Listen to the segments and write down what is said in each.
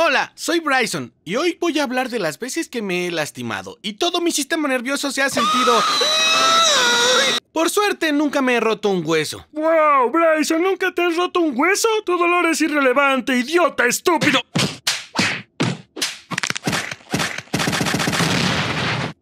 Hola, soy Bryson y hoy voy a hablar de las veces que me he lastimado y todo mi sistema nervioso se ha sentido... Por suerte nunca me he roto un hueso. ¡Wow, Bryson, nunca te has roto un hueso! Tu dolor es irrelevante, idiota, estúpido.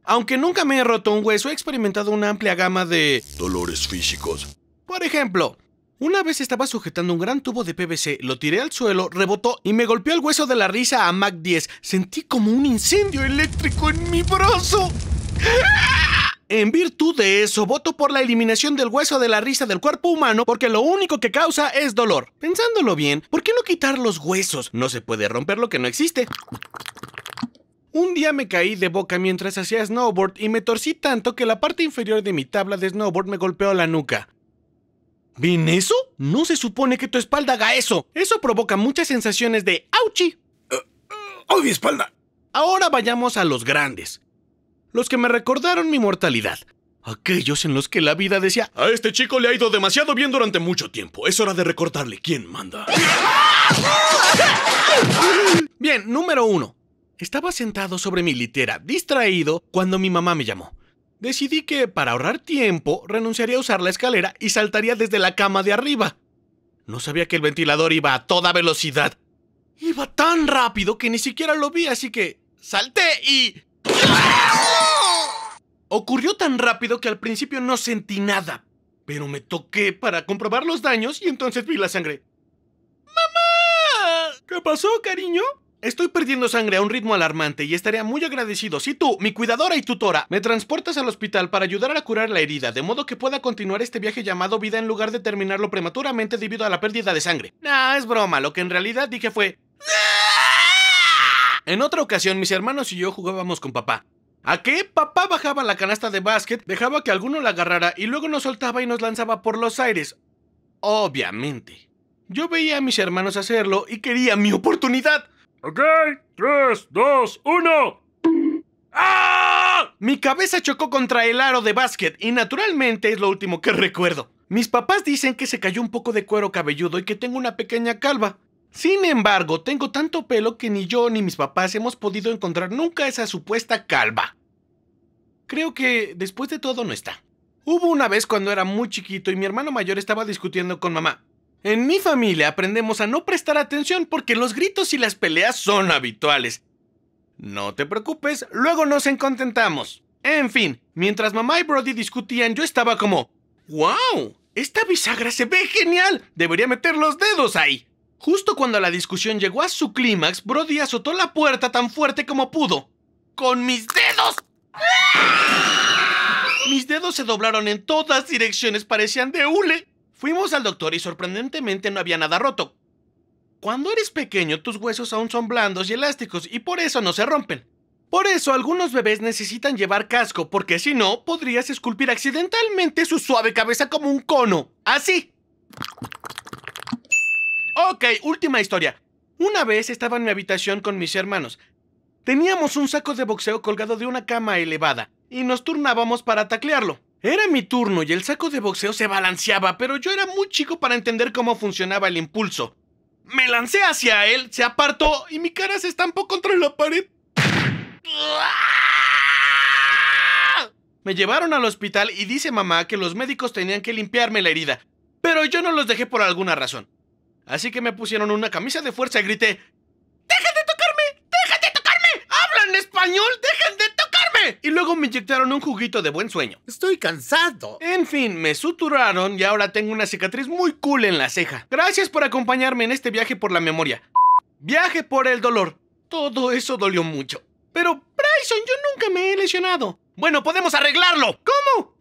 Aunque nunca me he roto un hueso, he experimentado una amplia gama de dolores físicos. Por ejemplo, una vez estaba sujetando un gran tubo de PVC, lo tiré al suelo, rebotó y me golpeó el hueso de la risa a Mac 10. Sentí como un incendio eléctrico en mi brazo. ¡Ah! En virtud de eso, voto por la eliminación del hueso de la risa del cuerpo humano porque lo único que causa es dolor. Pensándolo bien, ¿por qué no quitar los huesos? No se puede romper lo que no existe. Un día me caí de boca mientras hacía snowboard y me torcí tanto que la parte inferior de mi tabla de snowboard me golpeó la nuca. ¿Ven eso? No se supone que tu espalda haga eso. Eso provoca muchas sensaciones de ¡Auchi! Eh, eh, ¡Ay, mi espalda! Ahora vayamos a los grandes. Los que me recordaron mi mortalidad. Aquellos en los que la vida decía, a este chico le ha ido demasiado bien durante mucho tiempo. Es hora de recordarle quién manda. Bien, número uno. Estaba sentado sobre mi litera, distraído, cuando mi mamá me llamó. Decidí que, para ahorrar tiempo, renunciaría a usar la escalera y saltaría desde la cama de arriba. No sabía que el ventilador iba a toda velocidad. Iba tan rápido que ni siquiera lo vi, así que salté y... Ocurrió tan rápido que al principio no sentí nada, pero me toqué para comprobar los daños y entonces vi la sangre. ¡Mamá! ¿Qué pasó, cariño? Estoy perdiendo sangre a un ritmo alarmante y estaría muy agradecido si tú, mi cuidadora y tutora, me transportas al hospital para ayudar a curar la herida, de modo que pueda continuar este viaje llamado vida en lugar de terminarlo prematuramente debido a la pérdida de sangre. Nah, es broma, lo que en realidad dije fue... Ah". En otra ocasión, mis hermanos y yo jugábamos con papá. ¿A qué? Papá bajaba la canasta de básquet, dejaba que alguno la agarrara y luego nos soltaba y nos lanzaba por los aires. Obviamente. Yo veía a mis hermanos hacerlo y quería mi oportunidad. Ok, 3, 2, 1. ¡Ah! Mi cabeza chocó contra el aro de básquet y naturalmente es lo último que recuerdo. Mis papás dicen que se cayó un poco de cuero cabelludo y que tengo una pequeña calva. Sin embargo, tengo tanto pelo que ni yo ni mis papás hemos podido encontrar nunca esa supuesta calva. Creo que después de todo no está. Hubo una vez cuando era muy chiquito y mi hermano mayor estaba discutiendo con mamá. En mi familia aprendemos a no prestar atención porque los gritos y las peleas son habituales. No te preocupes, luego nos encontentamos. En fin, mientras mamá y Brody discutían, yo estaba como, ¡Wow! Esta bisagra se ve genial. Debería meter los dedos ahí. Justo cuando la discusión llegó a su clímax, Brody azotó la puerta tan fuerte como pudo. ¡Con mis dedos! ¡Ah! Mis dedos se doblaron en todas direcciones, parecían de hule. Fuimos al doctor y sorprendentemente no había nada roto. Cuando eres pequeño tus huesos aún son blandos y elásticos y por eso no se rompen. Por eso algunos bebés necesitan llevar casco porque si no podrías esculpir accidentalmente su suave cabeza como un cono. Así. Ok, última historia. Una vez estaba en mi habitación con mis hermanos. Teníamos un saco de boxeo colgado de una cama elevada y nos turnábamos para taclearlo. Era mi turno y el saco de boxeo se balanceaba, pero yo era muy chico para entender cómo funcionaba el impulso. Me lancé hacia él, se apartó y mi cara se estampó contra la pared. Me llevaron al hospital y dice mamá que los médicos tenían que limpiarme la herida, pero yo no los dejé por alguna razón. Así que me pusieron una camisa de fuerza y grité, ¡Dejen de tocarme! ¡Dejen de tocarme! ¡Hablan español! ¡Dejen de tocarme! Y luego me inyectaron un juguito de buen sueño. Estoy cansado. En fin, me suturaron y ahora tengo una cicatriz muy cool en la ceja. Gracias por acompañarme en este viaje por la memoria. Viaje por el dolor. Todo eso dolió mucho. Pero, Bryson, yo nunca me he lesionado. Bueno, podemos arreglarlo. ¿Cómo?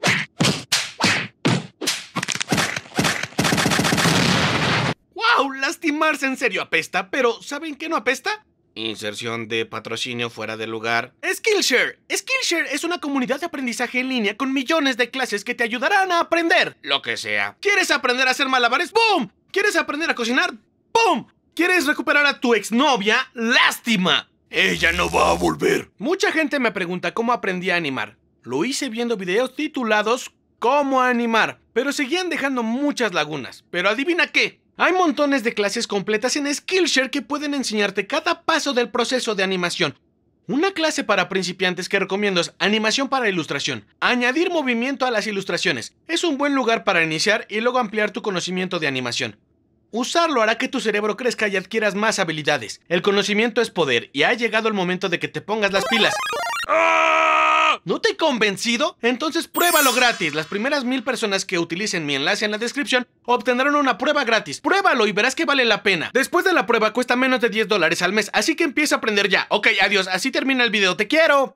¡Wow! Lastimarse en serio apesta, pero ¿saben qué no apesta? Inserción de patrocinio fuera de lugar. Skillshare. Skillshare es una comunidad de aprendizaje en línea con millones de clases que te ayudarán a aprender. Lo que sea. ¿Quieres aprender a hacer malabares? ¡Boom! ¿Quieres aprender a cocinar? ¡Boom! ¿Quieres recuperar a tu exnovia? ¡Lástima! Ella no va a volver. Mucha gente me pregunta cómo aprendí a animar. Lo hice viendo videos titulados Cómo animar, pero seguían dejando muchas lagunas. Pero adivina qué, hay montones de clases completas en Skillshare que pueden enseñarte cada paso del proceso de animación. Una clase para principiantes que recomiendo es Animación para Ilustración. Añadir movimiento a las ilustraciones. Es un buen lugar para iniciar y luego ampliar tu conocimiento de animación. Usarlo hará que tu cerebro crezca y adquieras más habilidades. El conocimiento es poder y ha llegado el momento de que te pongas las pilas. ¡Ah! ¿No te he convencido? Entonces pruébalo gratis. Las primeras mil personas que utilicen mi enlace en la descripción obtendrán una prueba gratis. Pruébalo y verás que vale la pena. Después de la prueba cuesta menos de 10 dólares al mes, así que empieza a aprender ya. Ok, adiós, así termina el video. ¡Te quiero!